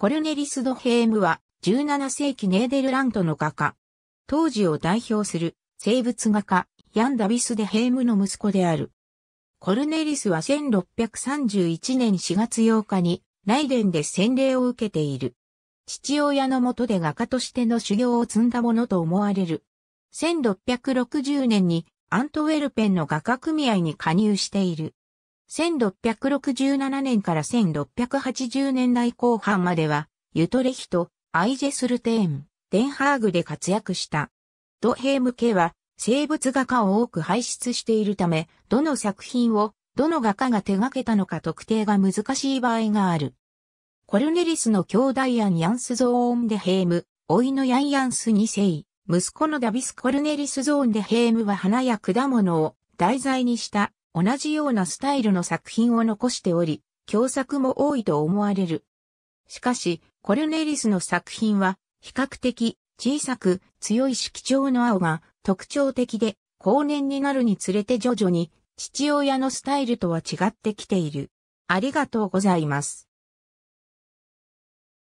コルネリス・ドヘームは17世紀ネーデルラントの画家。当時を代表する生物画家ヤン・ダビス・デヘームの息子である。コルネリスは1631年4月8日にライデンで洗礼を受けている。父親のもとで画家としての修行を積んだものと思われる。1660年にアントウェルペンの画家組合に加入している。1667年から1680年代後半までは、ユトレヒト、アイジェスルテーン、デンハーグで活躍した。ドヘーム家は、生物画家を多く輩出しているため、どの作品を、どの画家が手掛けたのか特定が難しい場合がある。コルネリスの兄弟アン・ヤンス・ゾーン・デヘーム、老いのヤン・ヤンス2世、息子のダビス・コルネリス・ゾーン・デヘームは花や果物を題材にした同じようなスタイルの作品を残しており、共作も多いと思われる。しかし、コルネリスの作品は、比較的小さく強い色調の青が特徴的で、後年になるにつれて徐々に父親のスタイルとは違ってきている。ありがとうございます。